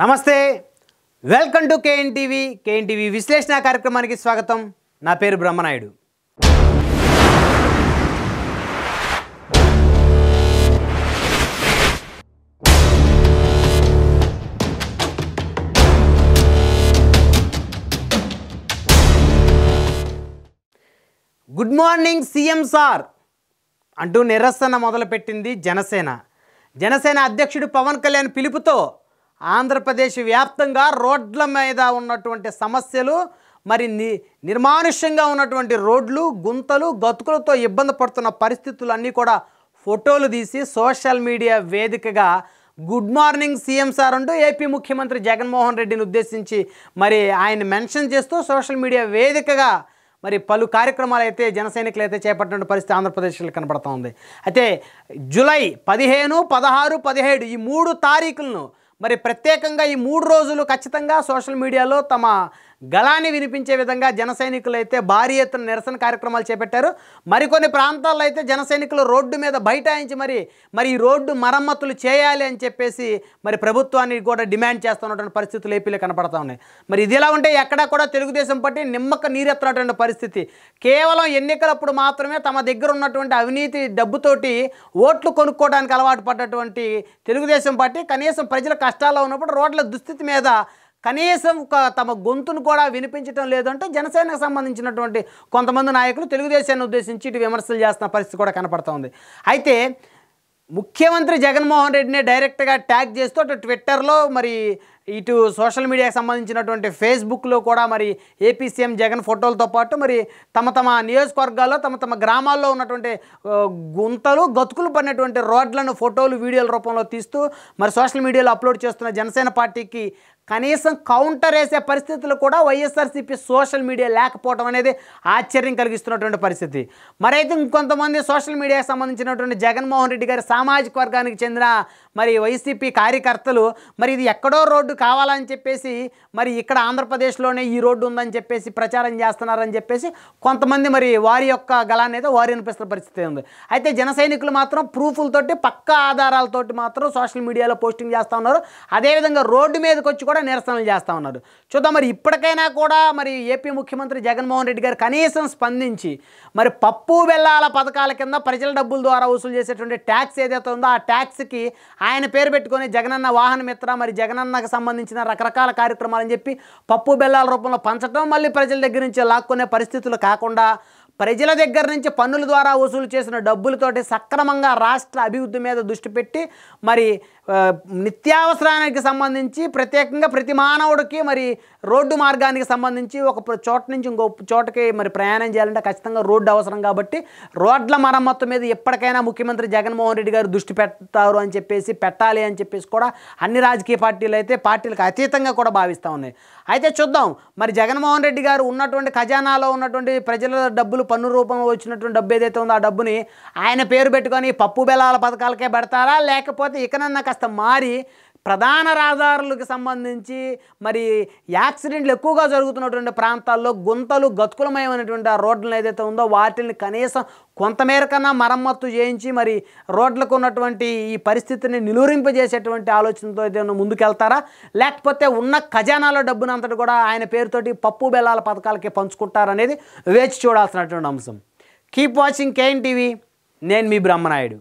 నమస్తే welcome to KN TV KN TV విశ్లేషణ కార్యక్రమానికి స్వాగతం నా పేరు Brahmanaidu good morning CM sir అంటూ నిరసన మొదలుపెట్టింది జనసేన జనసేన అధ్యక్షుడు పవన్ కళ్యాణ్ పిలుపుతో ఆంధ్రప్రదేశ్ వ్యాప్తంగా రోడ్ల మీద ఉన్నటువంటి సమస్యలు మరి ని నిర్మానుష్యంగా ఉన్నటువంటి రోడ్లు గుంతలు గతుకులతో ఇబ్బంది పడుతున్న పరిస్థితులన్నీ కూడా ఫోటోలు తీసి సోషల్ మీడియా వేదికగా గుడ్ మార్నింగ్ సీఎం సార్ అంటూ ఏపీ ముఖ్యమంత్రి జగన్మోహన్ రెడ్డిని ఉద్దేశించి మరి ఆయన మెన్షన్ చేస్తూ సోషల్ మీడియా వేదికగా మరి పలు కార్యక్రమాలు అయితే జనసైనికులు అయితే చేపట్టిన పరిస్థితి ఆంధ్రప్రదేశ్లో కనబడుతోంది అయితే జూలై పదిహేను పదహారు పదిహేడు ఈ మూడు తారీఖులను మరి ప్రత్యేకంగా ఈ మూడు రోజులు ఖచ్చితంగా సోషల్ మీడియాలో తమ గళాన్ని వినిపించే విధంగా జన అయితే భారీ ఎత్తున నిరసన కార్యక్రమాలు చేపట్టారు మరికొన్ని ప్రాంతాల్లో అయితే జన సైనికులు రోడ్డు మీద బైఠాయించి మరి మరి ఈ రోడ్డు మరమ్మతులు చేయాలి అని చెప్పేసి మరి ప్రభుత్వాన్ని కూడా డిమాండ్ చేస్తున్నటువంటి పరిస్థితులు ఏపీలో కనపడతా ఉన్నాయి మరి ఇదిలా ఉంటే ఎక్కడా కూడా తెలుగుదేశం పార్టీ నిమ్మక నీరెత్తున్నటువంటి పరిస్థితి కేవలం ఎన్నికలప్పుడు మాత్రమే తమ దగ్గర ఉన్నటువంటి అవినీతి డబ్బుతోటి ఓట్లు కొనుక్కోవడానికి అలవాటు పడ్డటువంటి తెలుగుదేశం పార్టీ కనీసం ప్రజల కష్టాల్లో ఉన్నప్పుడు రోడ్ల దుస్థితి మీద కనీసం తమ గొంతును కూడా వినిపించడం లేదంటే జనసేనకు సంబంధించినటువంటి కొంతమంది నాయకులు తెలుగుదేశాన్ని ఉద్దేశించి ఇటు విమర్శలు చేస్తున్న పరిస్థితి కూడా కనపడుతుంది అయితే ముఖ్యమంత్రి జగన్మోహన్ రెడ్డిని డైరెక్ట్గా ట్యాగ్ చేస్తూ అటు ట్విట్టర్లో మరి ఇటు సోషల్ మీడియాకి సంబంధించినటువంటి ఫేస్బుక్లో కూడా మరి ఏపీ సీఎం జగన్ ఫోటోలతో పాటు మరి తమ తమ నియోజకవర్గాల్లో తమ తమ గ్రామాల్లో ఉన్నటువంటి గుంతలు గతుకులు పడినటువంటి రోడ్లను ఫోటోలు వీడియోల రూపంలో తీస్తూ మరి సోషల్ మీడియాలో అప్లోడ్ చేస్తున్న జనసేన పార్టీకి కనీసం కౌంటర్ వేసే పరిస్థితులు కూడా వైఎస్ఆర్సీపీ సోషల్ మీడియా లేకపోవడం అనేది ఆశ్చర్యం కలిగిస్తున్నటువంటి పరిస్థితి మరైతే ఇంకొంతమంది సోషల్ మీడియాకి సంబంధించినటువంటి జగన్మోహన్ రెడ్డి గారి సామాజిక వర్గానికి చెందిన మరి వైసీపీ కార్యకర్తలు మరి ఇది ఎక్కడో రోడ్డు కావాలని చెప్పేసి మరి ఇక్కడ ఆంధ్రప్రదేశ్లోనే ఈ రోడ్డు ఉందని చెప్పేసి ప్రచారం చేస్తున్నారని చెప్పేసి కొంతమంది మరి వారి యొక్క గల అనేది వారి అనిపిస్తున్న పరిస్థితి ఉంది అయితే జన సైనికులు మాత్రం ప్రూఫ్లతోటి పక్క ఆధారాలతోటి మాత్రం సోషల్ మీడియాలో పోస్టింగ్ చేస్తూ ఉన్నారు అదేవిధంగా రోడ్డు మీదకి వచ్చి కూడా నిరసనలు చేస్తూ ఉన్నారు చూద్దాం మరి ఇప్పటికైనా కూడా మరి ఏపీ ముఖ్యమంత్రి జగన్మోహన్ రెడ్డి గారు కనీసం స్పందించి మరి పప్పు బెల్లాల పథకాల కింద ప్రజల డబ్బుల ద్వారా వసూలు చేసేటువంటి ట్యాక్స్ ఏదైతే ఉందో ఆ ట్యాక్స్కి ఆయన పేరు పెట్టుకొని జగనన్న వాహన మిత్ర మరి జగనన్నకు సంబంధించిన రకరకాల కార్యక్రమాలని చెప్పి పప్పు బెల్లాల రూపంలో పంచడం మళ్ళీ ప్రజల దగ్గర నుంచి లాక్కునే పరిస్థితులు కాకుండా ప్రజల దగ్గర నుంచి పన్నుల ద్వారా వసూలు చేసిన డబ్బులతోటి సక్రమంగా రాష్ట్ర అభివృద్ధి మీద దృష్టి పెట్టి మరి నిత్యావసరానికి సంబంధించి ప్రత్యేకంగా ప్రతి మానవుడికి మరి రోడ్డు మార్గానికి సంబంధించి ఒక చోట నుంచి ఇంకో చోటకి మరి ప్రయాణం చేయాలంటే ఖచ్చితంగా రోడ్డు అవసరం కాబట్టి రోడ్ల మరమ్మత్తు మీద ఎప్పటికైనా ముఖ్యమంత్రి జగన్మోహన్ రెడ్డి గారు దృష్టి పెడతారు అని చెప్పేసి పెట్టాలి అని చెప్పేసి కూడా అన్ని రాజకీయ పార్టీలు అయితే పార్టీలకు అతీతంగా కూడా భావిస్తూ ఉన్నాయి అయితే చూద్దాం మరి జగన్మోహన్ రెడ్డి గారు ఉన్నటువంటి ఖజానాలో ఉన్నటువంటి ప్రజల డబ్బులు పన్ను రూపంలో వచ్చినటువంటి డబ్బు ఏదైతే ఉందో ఆ డబ్బుని ఆయన పేరు పెట్టుకొని పప్పు బెలాల పథకాలకే పెడతారా లేకపోతే ఇకనన్నా కాస్త మారి ప్రధాన రహదారులకు సంబంధించి మరి యాక్సిడెంట్లు ఎక్కువగా జరుగుతున్నటువంటి ప్రాంతాల్లో గుంతలు గతుకులమైనటువంటి ఆ రోడ్లను ఏదైతే ఉందో వాటిని కనీసం కొంతమేరకన్నా మరమ్మత్తు చేయించి మరి రోడ్లకు ఉన్నటువంటి ఈ పరిస్థితిని నిలువరింపజేసేటువంటి ఆలోచనతో ఏదైనా ముందుకెళ్తారా లేకపోతే ఉన్న ఖజానాలో డబ్బునంతటి కూడా ఆయన పేరుతోటి పప్పు బెల్లాల పథకాలకి పంచుకుంటారనేది వేచి చూడాల్సినటువంటి అంశం కీప్ వాచింగ్ కేఎన్ టీవీ నేను మీ బ్రహ్మనాయుడు